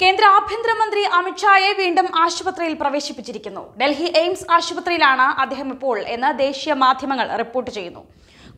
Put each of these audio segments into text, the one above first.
കേന്ദ്ര ആഭ്യന്തരമന്ത്രി അമിത്ഷായെ വീണ്ടും ആശുപത്രിയിൽ പ്രവേശിപ്പിച്ചിരിക്കുന്നു ഡൽഹി എയിംസ് ആശുപത്രിയിലാണ് അദ്ദേഹം ഇപ്പോൾ എന്ന് ദേശീയ മാധ്യമങ്ങൾ റിപ്പോർട്ട് ചെയ്യുന്നു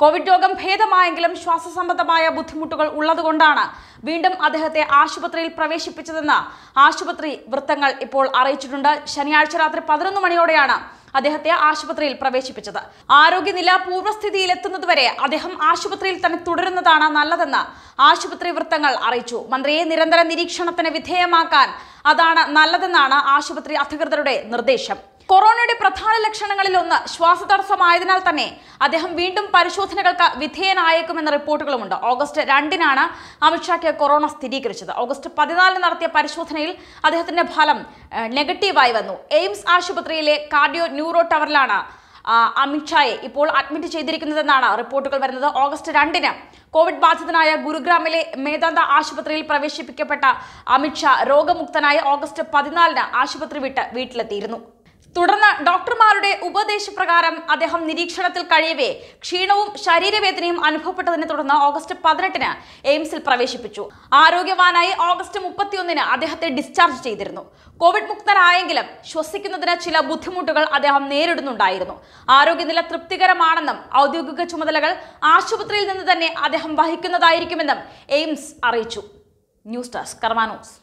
കോവിഡ് രോഗം ഭേദമായെങ്കിലും സംബന്ധമായ ബുദ്ധിമുട്ടുകൾ ഉള്ളതുകൊണ്ടാണ് വീണ്ടും അദ്ദേഹത്തെ ആശുപത്രിയിൽ പ്രവേശിപ്പിച്ചതെന്ന് ആശുപത്രി വൃത്തങ്ങൾ ഇപ്പോൾ അറിയിച്ചിട്ടുണ്ട് ശനിയാഴ്ച രാത്രി പതിനൊന്ന് മണിയോടെയാണ് അദ്ദേഹത്തെ ആശുപത്രിയിൽ പ്രവേശിപ്പിച്ചത് ആരോഗ്യനില പൂർവ്വസ്ഥിതിയിലെത്തുന്നതുവരെ അദ്ദേഹം ആശുപത്രിയിൽ തന്നെ തുടരുന്നതാണ് നല്ലതെന്ന് ആശുപത്രി വൃത്തങ്ങൾ അറിയിച്ചു മന്ത്രിയെ നിരന്തര നിരീക്ഷണത്തിന് വിധേയമാക്കാൻ അതാണ് നല്ലതെന്നാണ് ആശുപത്രി അധികൃതരുടെ നിർദ്ദേശം കൊറോണയുടെ പ്രധാന ലക്ഷണങ്ങളിൽ ഒന്ന് ശ്വാസതടസ്സമായതിനാൽ തന്നെ അദ്ദേഹം വീണ്ടും പരിശോധനകൾക്ക് വിധേയനായേക്കുമെന്ന റിപ്പോർട്ടുകളുമുണ്ട് ഓഗസ്റ്റ് രണ്ടിനാണ് അമിത്ഷാക്ക് കൊറോണ സ്ഥിരീകരിച്ചത് ഓഗസ്റ്റ് പതിനാലിന് നടത്തിയ പരിശോധനയിൽ അദ്ദേഹത്തിന്റെ ഫലം നെഗറ്റീവായി വന്നു എയിംസ് ആശുപത്രിയിലെ കാർഡിയോ ന്യൂറോ ടവറിലാണ് അമിത്ഷായെ ഇപ്പോൾ അഡ്മിറ്റ് ചെയ്തിരിക്കുന്നതെന്നാണ് റിപ്പോർട്ടുകൾ വരുന്നത് ഓഗസ്റ്റ് രണ്ടിന് കോവിഡ് ബാധിതനായ ഗുരുഗ്രാമിലെ മേദാന്ത ആശുപത്രിയിൽ പ്രവേശിപ്പിക്കപ്പെട്ട അമിത്ഷാ രോഗമുക്തനായ ഓഗസ്റ്റ് പതിനാലിന് ആശുപത്രി വിട്ട് വീട്ടിലെത്തിയിരുന്നു തുടർന്ന് ഡോക്ടർമാരുടെ ഉപദേശപ്രകാരം അദ്ദേഹം നിരീക്ഷണത്തിൽ കഴിയവേ ക്ഷീണവും ശരീരവേദനയും അനുഭവപ്പെട്ടതിനെ തുടർന്ന് ഓഗസ്റ്റ് പതിനെട്ടിന് എയിംസിൽ പ്രവേശിപ്പിച്ചു ആരോഗ്യവാനായി ഓഗസ്റ്റ് മുപ്പത്തിയൊന്നിന് അദ്ദേഹത്തെ ഡിസ്ചാർജ് ചെയ്തിരുന്നു കോവിഡ് മുക്തനായെങ്കിലും ശ്വസിക്കുന്നതിന് ചില ബുദ്ധിമുട്ടുകൾ അദ്ദേഹം നേരിടുന്നുണ്ടായിരുന്നു ആരോഗ്യനില തൃപ്തികരമാണെന്നും ഔദ്യോഗിക ചുമതലകൾ ആശുപത്രിയിൽ നിന്ന് തന്നെ അദ്ദേഹം വഹിക്കുന്നതായിരിക്കുമെന്നും എയിംസ് അറിയിച്ചു ന്യൂസ് ഡെസ്ക് കർമാനോസ്